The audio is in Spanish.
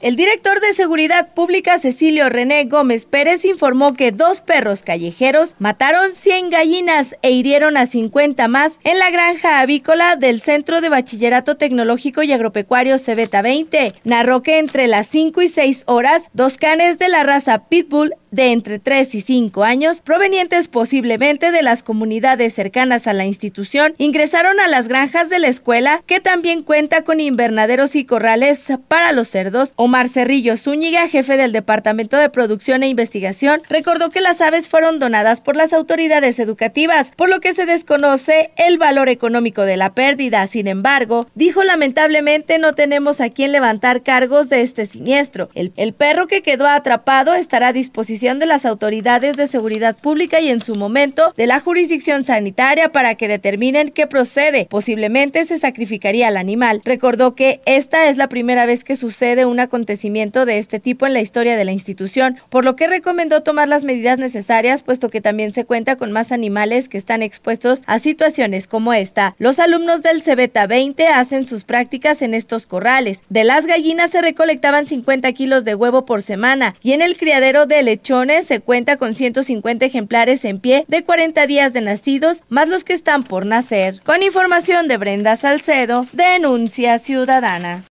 El director de Seguridad Pública Cecilio René Gómez Pérez informó que dos perros callejeros mataron 100 gallinas e hirieron a 50 más en la granja avícola del Centro de Bachillerato Tecnológico y Agropecuario Cebeta 20. Narró que entre las 5 y 6 horas, dos canes de la raza Pitbull de entre 3 y 5 años, provenientes posiblemente de las comunidades cercanas a la institución, ingresaron a las granjas de la escuela, que también cuenta con invernaderos y corrales para los cerdos, Omar Cerrillo Zúñiga, jefe del Departamento de Producción e Investigación, recordó que las aves fueron donadas por las autoridades educativas, por lo que se desconoce el valor económico de la pérdida. Sin embargo, dijo lamentablemente no tenemos a quien levantar cargos de este siniestro. El, perro que quedó atrapado estará a disposición de las autoridades de seguridad pública y en su momento de la jurisdicción sanitaria para que determinen qué procede. Posiblemente se sacrificaría al animal. Recordó que esta es la primera vez que sucede una acontecimiento de este tipo en la historia de la institución, por lo que recomendó tomar las medidas necesarias, puesto que también se cuenta con más animales que están expuestos a situaciones como esta. Los alumnos del CBETA 20 hacen sus prácticas en estos corrales. De las gallinas se recolectaban 50 kilos de huevo por semana y en el criadero de lechones se cuenta con 150 ejemplares en pie de 40 días de nacidos, más los que están por nacer. Con información de Brenda Salcedo, Denuncia Ciudadana.